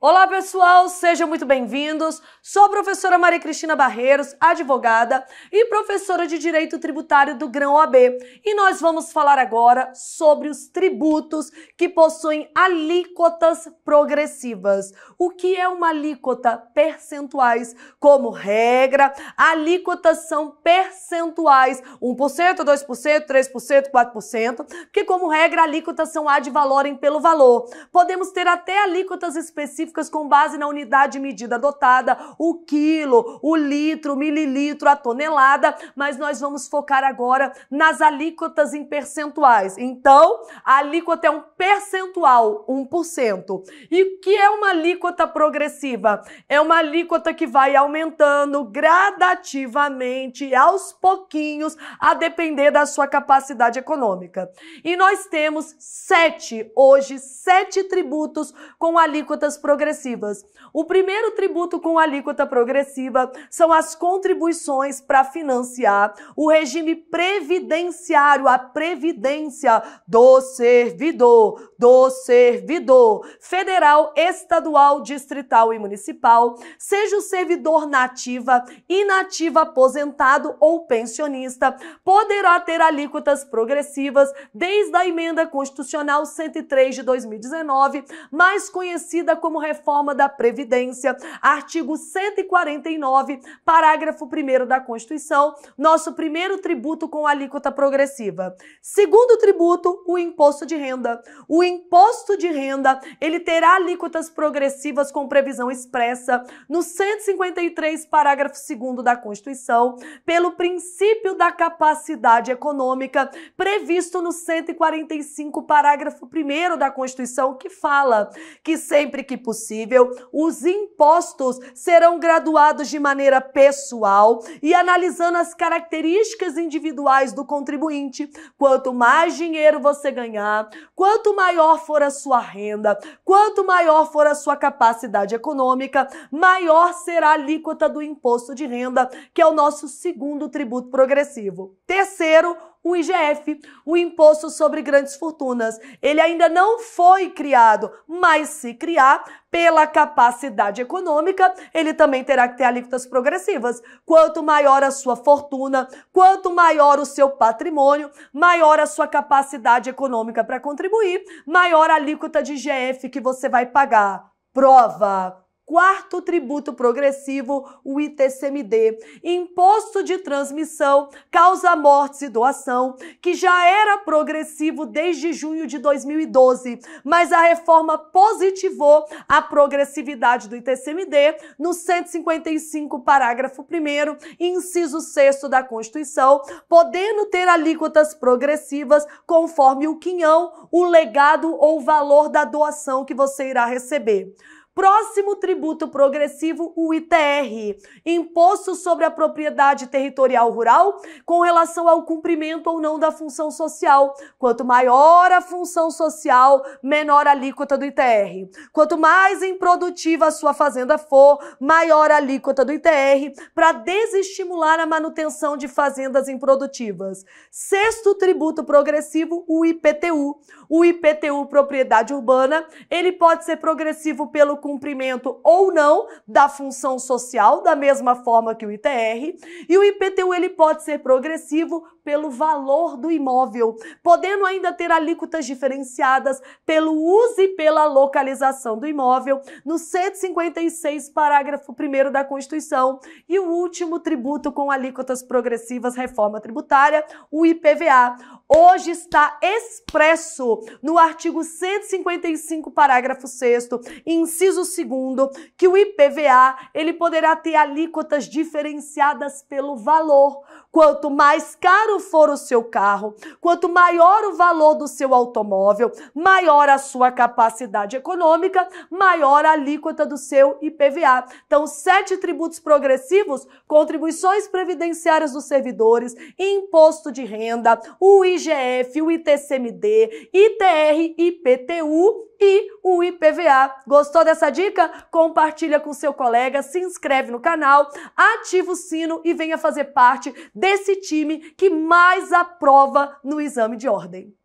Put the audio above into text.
Olá, pessoal, sejam muito bem-vindos. Sou a professora Maria Cristina Barreiros, advogada e professora de Direito Tributário do Grão OAB, e nós vamos falar agora sobre os tributos que possuem alíquotas progressivas. O que é uma alíquota? Percentuais, como regra, alíquotas são percentuais, 1%, 2%, 3%, 4%, Que como regra, alíquotas são ad valorem pelo valor. Podemos ter até alíquotas específicas específicas com base na unidade medida adotada, o quilo, o litro, o mililitro, a tonelada, mas nós vamos focar agora nas alíquotas em percentuais. Então, a alíquota é um percentual, 1%. E o que é uma alíquota progressiva? É uma alíquota que vai aumentando gradativamente, aos pouquinhos, a depender da sua capacidade econômica. E nós temos sete, hoje, sete tributos com alíquotas progressivas progressivas. O primeiro tributo com alíquota progressiva são as contribuições para financiar o regime previdenciário, a previdência do servidor, do servidor federal, estadual, distrital e municipal, seja o servidor nativa, inativa, aposentado ou pensionista, poderá ter alíquotas progressivas desde a emenda constitucional 103 de 2019, mais conhecida como reforma da Previdência, artigo 149, parágrafo 1 da Constituição, nosso primeiro tributo com alíquota progressiva. Segundo tributo, o imposto de renda. O imposto de renda, ele terá alíquotas progressivas com previsão expressa no 153, parágrafo 2 da Constituição, pelo princípio da capacidade econômica previsto no 145, parágrafo 1 da Constituição, que fala que sempre que possível, os impostos serão graduados de maneira pessoal e analisando as características individuais do contribuinte. Quanto mais dinheiro você ganhar, quanto mais maior for a sua renda, quanto maior for a sua capacidade econômica, maior será a alíquota do imposto de renda, que é o nosso segundo tributo progressivo. Terceiro, o IGF, o Imposto sobre Grandes Fortunas. Ele ainda não foi criado, mas se criar, pela capacidade econômica, ele também terá que ter alíquotas progressivas. Quanto maior a sua fortuna, quanto maior o seu patrimônio, maior a sua capacidade econômica para contribuir, maior a alíquota de IGF que você vai pagar. Prova! quarto tributo progressivo, o ITCMD, imposto de transmissão, causa mortes e doação, que já era progressivo desde junho de 2012, mas a reforma positivou a progressividade do ITCMD no 155, parágrafo 1 inciso 6 da Constituição, podendo ter alíquotas progressivas conforme o quinhão, o legado ou valor da doação que você irá receber. Próximo tributo progressivo, o ITR, Imposto sobre a Propriedade Territorial Rural, com relação ao cumprimento ou não da função social. Quanto maior a função social, menor a alíquota do ITR. Quanto mais improdutiva a sua fazenda for, maior a alíquota do ITR, para desestimular a manutenção de fazendas improdutivas. Sexto tributo progressivo, o IPTU. O IPTU, propriedade urbana, ele pode ser progressivo pelo cumprimento ou não da função social, da mesma forma que o ITR, e o IPTU ele pode ser progressivo pelo valor do imóvel, podendo ainda ter alíquotas diferenciadas pelo uso e pela localização do imóvel, no 156, parágrafo 1 da Constituição, e o último tributo com alíquotas progressivas, reforma tributária, o IPVA. Hoje está expresso no artigo 155, parágrafo 6 inciso 2 que o IPVA ele poderá ter alíquotas diferenciadas pelo valor Quanto mais caro for o seu carro, quanto maior o valor do seu automóvel, maior a sua capacidade econômica, maior a alíquota do seu IPVA. Então, sete tributos progressivos, contribuições previdenciárias dos servidores, imposto de renda, o IGF, o ITCMD, ITR, IPTU e o IPVA. Gostou dessa dica? Compartilha com seu colega, se inscreve no canal, ativa o sino e venha fazer parte desse time que mais aprova no exame de ordem.